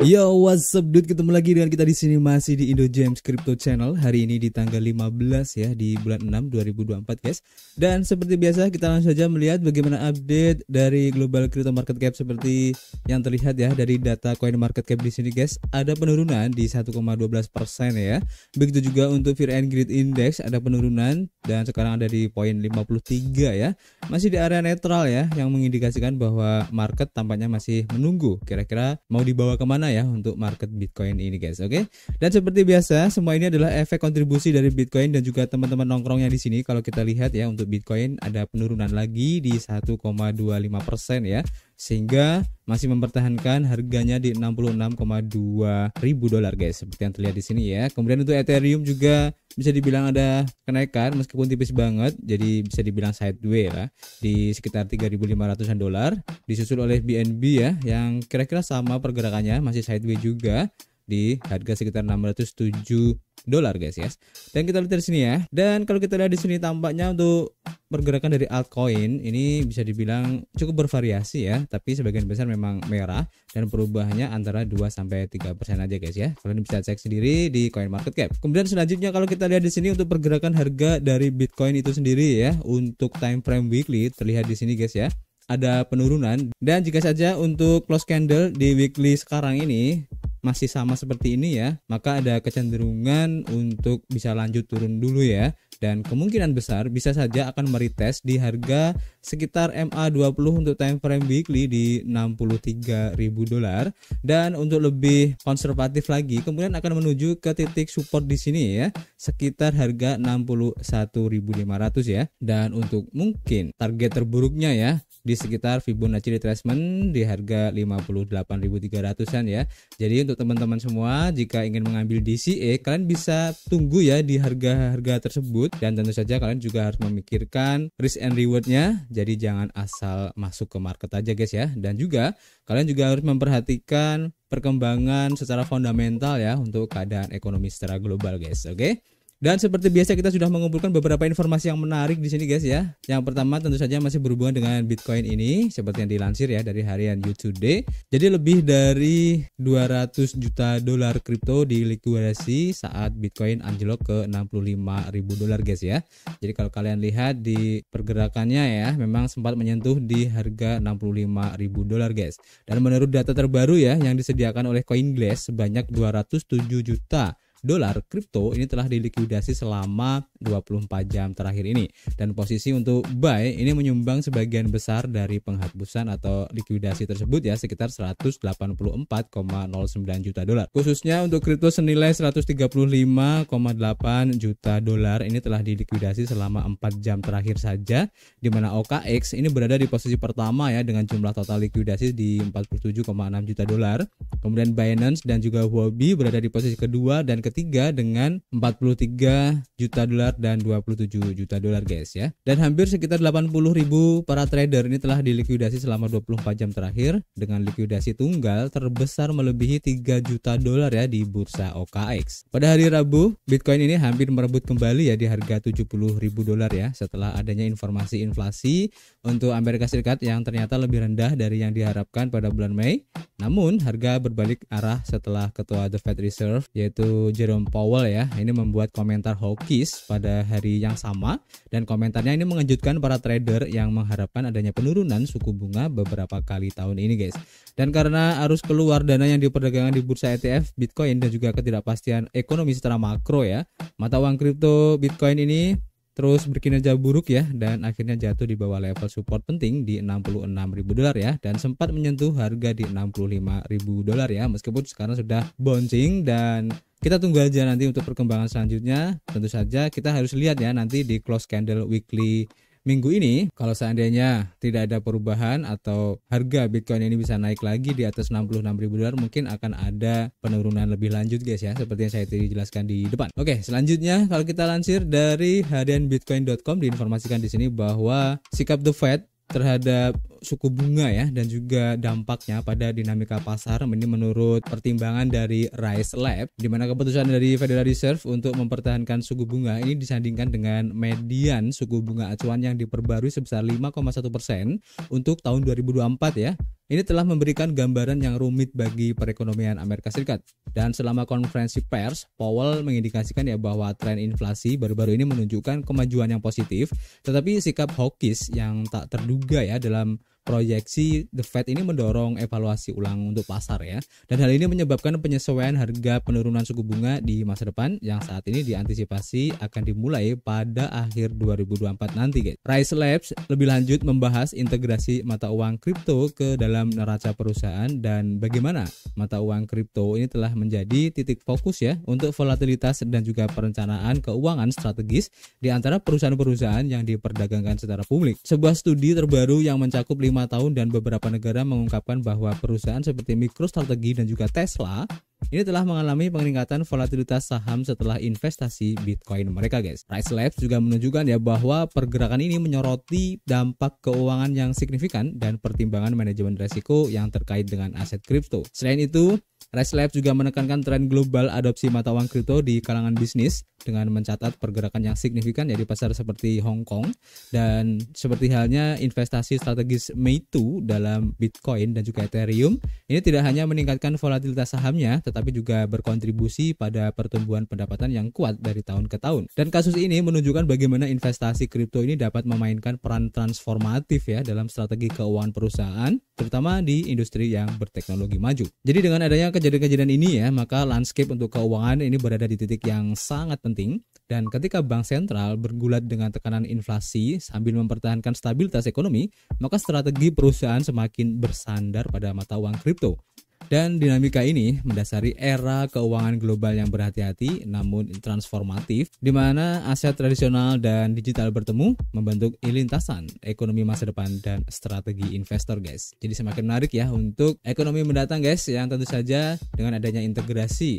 Yo, what's up dude? Ketemu lagi dengan kita di sini masih di Indo James Crypto Channel. Hari ini di tanggal 15 ya di bulan 6 2024, guys. Dan seperti biasa kita langsung saja melihat bagaimana update dari global crypto market cap seperti yang terlihat ya dari data coin market cap di sini, guys. Ada penurunan di 1,12% ya. Begitu juga untuk Fear and Greed Index ada penurunan dan sekarang ada di poin 53 ya. Masih di area netral ya yang mengindikasikan bahwa market tampaknya masih menunggu kira-kira mau dibawa kemana ya untuk market Bitcoin ini guys, oke? Okay? Dan seperti biasa, semua ini adalah efek kontribusi dari Bitcoin dan juga teman-teman nongkrongnya di sini. Kalau kita lihat ya untuk Bitcoin ada penurunan lagi di 1,25% ya. Sehingga masih mempertahankan harganya di 66,2 ribu dolar guys seperti yang terlihat di sini ya kemudian untuk Ethereum juga bisa dibilang ada kenaikan meskipun tipis banget jadi bisa dibilang sideways lah ya. di sekitar 3.500an dolar disusul oleh BNB ya yang kira-kira sama pergerakannya masih sideways juga di harga sekitar 607 dolar guys ya. Dan kita lihat di sini ya. Dan kalau kita lihat di sini tampaknya untuk pergerakan dari altcoin ini bisa dibilang cukup bervariasi ya, tapi sebagian besar memang merah dan perubahannya antara 2 sampai 3% aja guys ya. Kalian bisa cek sendiri di Coin Market Cap. Kemudian selanjutnya kalau kita lihat di sini untuk pergerakan harga dari Bitcoin itu sendiri ya, untuk time frame weekly terlihat di sini guys ya ada penurunan dan jika saja untuk close candle di weekly sekarang ini masih sama seperti ini ya, maka ada kecenderungan untuk bisa lanjut turun dulu ya. Dan kemungkinan besar bisa saja akan merites di harga sekitar MA20 untuk time frame weekly di 63.000 dolar dan untuk lebih konservatif lagi kemudian akan menuju ke titik support di sini ya sekitar harga 61.500 ya. Dan untuk mungkin target terburuknya ya di sekitar Fibonacci retracement di harga 58.300-an ya. Jadi untuk teman-teman semua jika ingin mengambil DCA kalian bisa tunggu ya di harga-harga tersebut dan tentu saja kalian juga harus memikirkan risk and rewardnya. Jadi jangan asal masuk ke market aja guys ya. Dan juga kalian juga harus memperhatikan perkembangan secara fundamental ya untuk keadaan ekonomi secara global guys. Oke. Okay? Dan seperti biasa kita sudah mengumpulkan beberapa informasi yang menarik di sini guys ya. Yang pertama tentu saja masih berhubungan dengan Bitcoin ini seperti yang dilansir ya dari harian YouTube. Jadi lebih dari 200 juta dolar kripto di likuidasi saat Bitcoin anjlok ke 65 ribu dolar guys ya. Jadi kalau kalian lihat di pergerakannya ya memang sempat menyentuh di harga 65 ribu dolar guys. Dan menurut data terbaru ya yang disediakan oleh CoinGlass sebanyak 207 juta dolar kripto ini telah dilikuidasi selama 24 jam terakhir ini dan posisi untuk buy ini menyumbang sebagian besar dari penghapusan atau likuidasi tersebut ya sekitar 184,09 juta dolar khususnya untuk kripto senilai 135,8 juta dolar ini telah dilikuidasi selama 4 jam terakhir saja di mana OKX ini berada di posisi pertama ya dengan jumlah total likuidasi di 47,6 juta dolar kemudian Binance dan juga Huobi berada di posisi kedua dan ketiga dengan 43 juta dolar dolar dan 27 juta dolar guys ya. Dan hampir sekitar 80 ribu para trader ini telah dilikuidasi selama 24 jam terakhir dengan likuidasi tunggal terbesar melebihi 3 juta dolar ya di bursa OKX. Pada hari Rabu, Bitcoin ini hampir merebut kembali ya di harga 70 ribu dolar ya setelah adanya informasi inflasi untuk Amerika Serikat yang ternyata lebih rendah dari yang diharapkan pada bulan Mei. Namun harga berbalik arah setelah ketua The Fed Reserve yaitu Jerome Powell ya ini membuat komentar hawkish pada pada hari yang sama dan komentarnya ini mengejutkan para trader yang mengharapkan adanya penurunan suku bunga beberapa kali tahun ini guys. Dan karena arus keluar dana yang diperdagangkan di bursa ETF Bitcoin dan juga ketidakpastian ekonomi secara makro ya, mata uang kripto Bitcoin ini terus berkinerja buruk ya dan akhirnya jatuh di bawah level support penting di 66.000 dolar ya dan sempat menyentuh harga di 65.000 dolar ya meskipun sekarang sudah bouncing dan kita tunggu aja nanti untuk perkembangan selanjutnya tentu saja kita harus lihat ya nanti di close candle weekly minggu ini kalau seandainya tidak ada perubahan atau harga Bitcoin ini bisa naik lagi di atas 66.000 dolar mungkin akan ada penurunan lebih lanjut guys ya seperti yang saya tadi jelaskan di depan. Oke, selanjutnya kalau kita lansir dari harianbitcoin.com diinformasikan di sini bahwa sikap The Fed terhadap suku bunga ya dan juga dampaknya pada dinamika pasar ini menurut pertimbangan dari Rice Lab di mana keputusan dari Federal Reserve untuk mempertahankan suku bunga ini disandingkan dengan median suku bunga acuan yang diperbarui sebesar 5,1 persen untuk tahun 2024 ya ini telah memberikan gambaran yang rumit bagi perekonomian Amerika Serikat. Dan selama konferensi pers, Powell mengindikasikan ya bahwa tren inflasi baru-baru ini menunjukkan kemajuan yang positif, tetapi sikap hawkish yang tak terduga ya dalam proyeksi The Fed ini mendorong evaluasi ulang untuk pasar ya. Dan hal ini menyebabkan penyesuaian harga penurunan suku bunga di masa depan yang saat ini diantisipasi akan dimulai pada akhir 2024 nanti guys. Rice Labs lebih lanjut membahas integrasi mata uang kripto ke dalam neraca perusahaan dan bagaimana mata uang kripto ini telah menjadi titik fokus ya untuk volatilitas dan juga perencanaan keuangan strategis di antara perusahaan-perusahaan yang diperdagangkan secara publik. Sebuah studi terbaru yang mencakup lima tahun dan beberapa negara mengungkapkan bahwa perusahaan seperti MicroStrategy dan juga Tesla ini telah mengalami peningkatan volatilitas saham setelah investasi Bitcoin mereka guys. Price Labs juga menunjukkan ya bahwa pergerakan ini menyoroti dampak keuangan yang signifikan dan pertimbangan manajemen resiko yang terkait dengan aset kripto. Selain itu, Rice Lab juga menekankan tren global adopsi mata uang kripto di kalangan bisnis dengan mencatat pergerakan yang signifikan ya di pasar seperti Hong Kong dan seperti halnya investasi strategis Meitu dalam Bitcoin dan juga Ethereum ini tidak hanya meningkatkan volatilitas sahamnya tetapi juga berkontribusi pada pertumbuhan pendapatan yang kuat dari tahun ke tahun. Dan kasus ini menunjukkan bagaimana investasi kripto ini dapat memainkan peran transformatif ya dalam strategi keuangan perusahaan terutama di industri yang berteknologi maju. Jadi dengan adanya kejadian-kejadian ini ya, maka landscape untuk keuangan ini berada di titik yang sangat penting. Dan ketika bank sentral bergulat dengan tekanan inflasi sambil mempertahankan stabilitas ekonomi, maka strategi perusahaan semakin bersandar pada mata uang kripto. Dan dinamika ini mendasari era keuangan global yang berhati-hati namun transformatif, di mana aset tradisional dan digital bertemu membentuk lintasan ekonomi masa depan dan strategi investor guys. Jadi semakin menarik ya untuk ekonomi mendatang guys yang tentu saja dengan adanya integrasi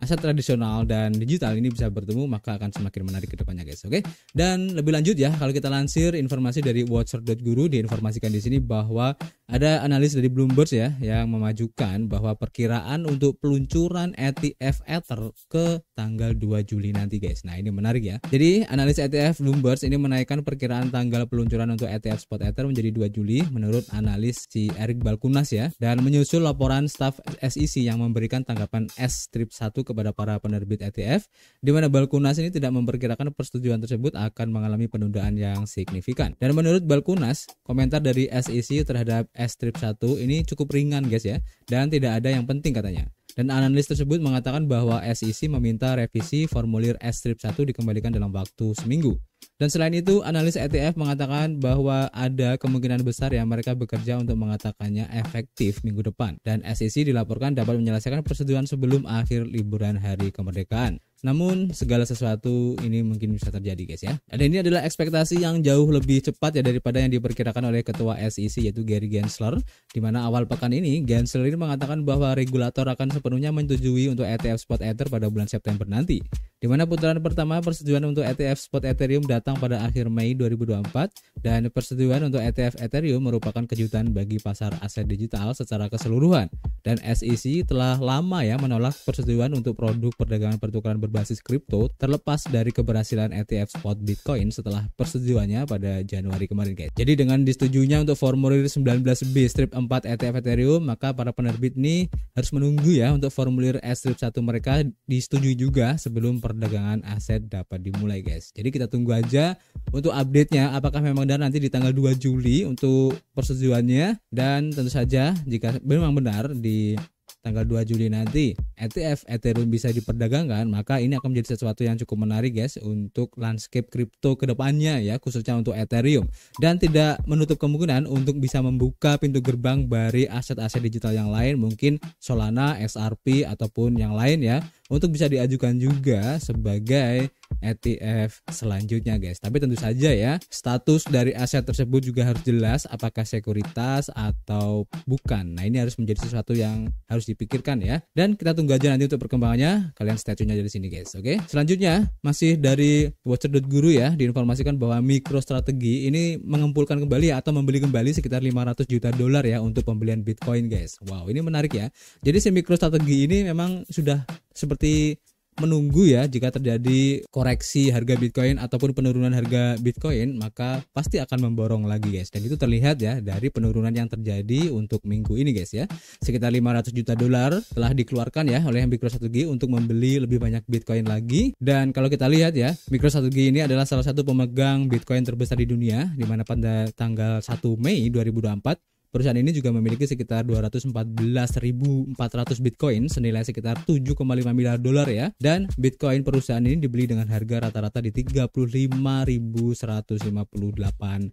aset tradisional dan digital ini bisa bertemu maka akan semakin menarik ke depannya guys oke okay? dan lebih lanjut ya kalau kita lansir informasi dari watcher.guru diinformasikan di sini bahwa ada analis dari Bloomberg ya yang memajukan bahwa perkiraan untuk peluncuran ETF Ether ke tanggal 2 Juli nanti guys nah ini menarik ya jadi analis ETF Bloomberg ini menaikkan perkiraan tanggal peluncuran untuk ETF spot Ether menjadi 2 Juli menurut analis si Eric Balkunas ya dan menyusul laporan staff SEC yang memberikan tanggapan S-1 ke kepada para penerbit ETF, di mana Balkunas ini tidak memperkirakan persetujuan tersebut akan mengalami penundaan yang signifikan. Dan menurut Balkunas, komentar dari SEC terhadap S-Trip 1 ini cukup ringan guys ya, dan tidak ada yang penting katanya. Dan analis tersebut mengatakan bahwa SEC meminta revisi formulir S-1 dikembalikan dalam waktu seminggu. Dan selain itu, analis ETF mengatakan bahwa ada kemungkinan besar yang mereka bekerja untuk mengatakannya efektif minggu depan. Dan SEC dilaporkan dapat menyelesaikan persetujuan sebelum akhir liburan hari kemerdekaan. Namun segala sesuatu ini mungkin bisa terjadi guys ya. Dan ini adalah ekspektasi yang jauh lebih cepat ya daripada yang diperkirakan oleh ketua SEC yaitu Gary Gensler di mana awal pekan ini Gensler ini mengatakan bahwa regulator akan sepenuhnya menyetujui untuk ETF spot Ether pada bulan September nanti. Di mana putaran pertama persetujuan untuk ETF spot Ethereum datang pada akhir Mei 2024 dan persetujuan untuk ETF Ethereum merupakan kejutan bagi pasar aset digital secara keseluruhan. Dan SEC telah lama ya menolak persetujuan untuk produk perdagangan pertukaran ber berbasis kripto terlepas dari keberhasilan ETF spot Bitcoin setelah persetujuannya pada Januari kemarin guys. Jadi dengan disetujuinya untuk formulir 19B strip 4 ETF Ethereum, maka para penerbit ini harus menunggu ya untuk formulir S strip 1 mereka disetujui juga sebelum perdagangan aset dapat dimulai guys. Jadi kita tunggu aja untuk update-nya apakah memang dan nanti di tanggal 2 Juli untuk persetujuannya dan tentu saja jika memang benar di tanggal 2 Juli nanti ETF Ethereum bisa diperdagangkan, maka ini akan menjadi sesuatu yang cukup menarik guys untuk landscape crypto kedepannya ya, khususnya untuk Ethereum. Dan tidak menutup kemungkinan untuk bisa membuka pintu gerbang dari aset-aset digital yang lain, mungkin Solana, XRP ataupun yang lain ya, untuk bisa diajukan juga sebagai ETF selanjutnya guys. Tapi tentu saja ya, status dari aset tersebut juga harus jelas apakah sekuritas atau bukan. Nah, ini harus menjadi sesuatu yang harus dipikirkan ya. Dan kita tunggu aja nanti untuk perkembangannya. Kalian stay tune aja di sini guys, oke? Selanjutnya masih dari watcher.guru ya, diinformasikan bahwa MicroStrategy ini mengumpulkan kembali atau membeli kembali sekitar 500 juta dolar ya untuk pembelian Bitcoin guys. Wow, ini menarik ya. Jadi si MicroStrategy ini memang sudah seperti menunggu ya jika terjadi koreksi harga Bitcoin ataupun penurunan harga Bitcoin maka pasti akan memborong lagi guys dan itu terlihat ya dari penurunan yang terjadi untuk minggu ini guys ya sekitar 500 juta dolar telah dikeluarkan ya oleh Micro 1G untuk membeli lebih banyak Bitcoin lagi dan kalau kita lihat ya Micro 1G ini adalah salah satu pemegang Bitcoin terbesar di dunia dimana pada tanggal 1 Mei 2024 Perusahaan ini juga memiliki sekitar 214.400 Bitcoin senilai sekitar 7,5 miliar dolar ya. Dan Bitcoin perusahaan ini dibeli dengan harga rata-rata di 35.158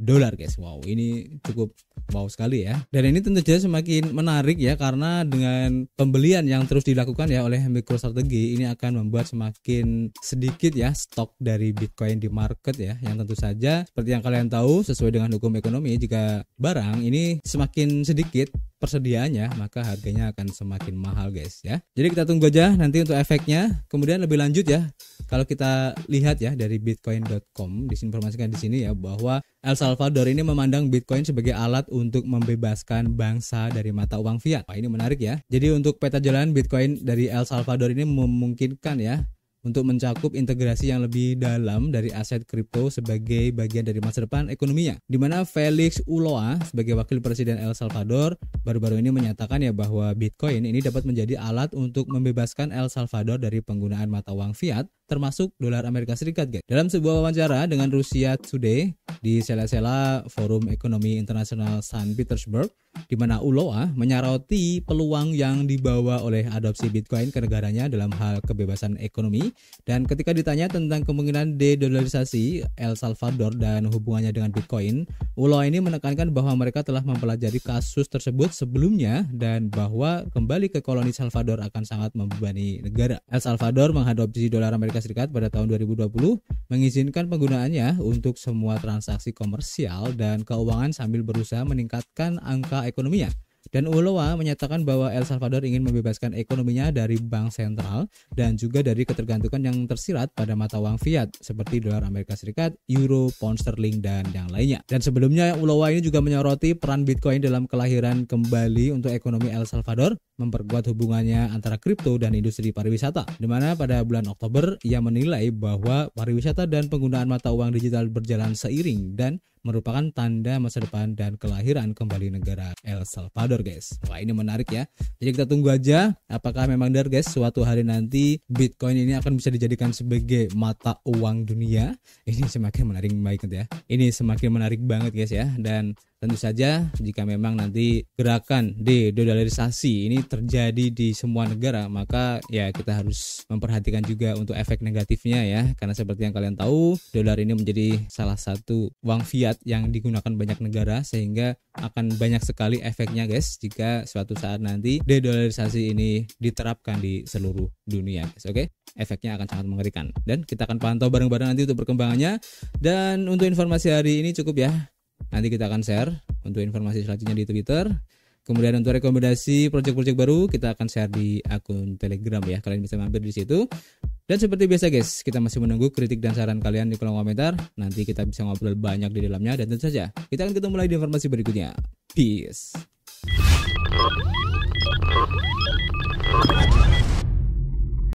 dolar guys. Wow, ini cukup wow sekali ya. Dan ini tentu saja semakin menarik ya karena dengan pembelian yang terus dilakukan ya oleh MicroStrategy ini akan membuat semakin sedikit ya stok dari Bitcoin di market ya. Yang tentu saja seperti yang kalian tahu sesuai dengan hukum ekonomi jika barang ini semakin semakin sedikit persediaannya maka harganya akan semakin mahal guys ya jadi kita tunggu aja nanti untuk efeknya kemudian lebih lanjut ya kalau kita lihat ya dari bitcoin.com disinformasikan di sini ya bahwa El Salvador ini memandang bitcoin sebagai alat untuk membebaskan bangsa dari mata uang fiat Wah ini menarik ya jadi untuk peta jalan bitcoin dari El Salvador ini memungkinkan ya untuk mencakup integrasi yang lebih dalam dari aset kripto sebagai bagian dari masa depan ekonominya. Di mana Felix Uloa sebagai wakil presiden El Salvador baru-baru ini menyatakan ya bahwa Bitcoin ini dapat menjadi alat untuk membebaskan El Salvador dari penggunaan mata uang fiat termasuk dolar Amerika Serikat. Guys. Dalam sebuah wawancara dengan Rusia Today di sela-sela Forum Ekonomi Internasional San Petersburg, di mana Uloa menyoroti peluang yang dibawa oleh adopsi Bitcoin ke negaranya dalam hal kebebasan ekonomi, dan ketika ditanya tentang kemungkinan de dedolarisasi El Salvador dan hubungannya dengan Bitcoin, Ulo ini menekankan bahwa mereka telah mempelajari kasus tersebut sebelumnya dan bahwa kembali ke koloni Salvador akan sangat membebani negara. El Salvador mengadopsi dolar Amerika Serikat pada tahun 2020, mengizinkan penggunaannya untuk semua transaksi komersial dan keuangan sambil berusaha meningkatkan angka ekonominya. Dan Ulloa menyatakan bahwa El Salvador ingin membebaskan ekonominya dari bank sentral dan juga dari ketergantungan yang tersirat pada mata uang fiat seperti dolar Amerika Serikat, euro, pound sterling dan yang lainnya. Dan sebelumnya Ulloa ini juga menyoroti peran Bitcoin dalam kelahiran kembali untuk ekonomi El Salvador, memperkuat hubungannya antara kripto dan industri pariwisata. Dimana pada bulan Oktober ia menilai bahwa pariwisata dan penggunaan mata uang digital berjalan seiring dan merupakan tanda masa depan dan kelahiran kembali negara El Salvador guys. Wah ini menarik ya. Jadi kita tunggu aja apakah memang benar guys suatu hari nanti Bitcoin ini akan bisa dijadikan sebagai mata uang dunia. Ini semakin menarik banget ya. Ini semakin menarik banget guys ya dan Tentu saja jika memang nanti gerakan de de-dolarisasi ini terjadi di semua negara maka ya kita harus memperhatikan juga untuk efek negatifnya ya karena seperti yang kalian tahu dolar ini menjadi salah satu uang fiat yang digunakan banyak negara sehingga akan banyak sekali efeknya guys jika suatu saat nanti de de-dolarisasi ini diterapkan di seluruh dunia guys oke okay? efeknya akan sangat mengerikan dan kita akan pantau bareng-bareng nanti untuk perkembangannya dan untuk informasi hari ini cukup ya Nanti kita akan share untuk informasi selanjutnya di Twitter. Kemudian untuk rekomendasi project-project baru kita akan share di akun Telegram ya. Kalian bisa mampir di situ. Dan seperti biasa guys, kita masih menunggu kritik dan saran kalian di kolom komentar. Nanti kita bisa ngobrol banyak di dalamnya dan tentu saja kita akan ketemu lagi di informasi berikutnya. Peace.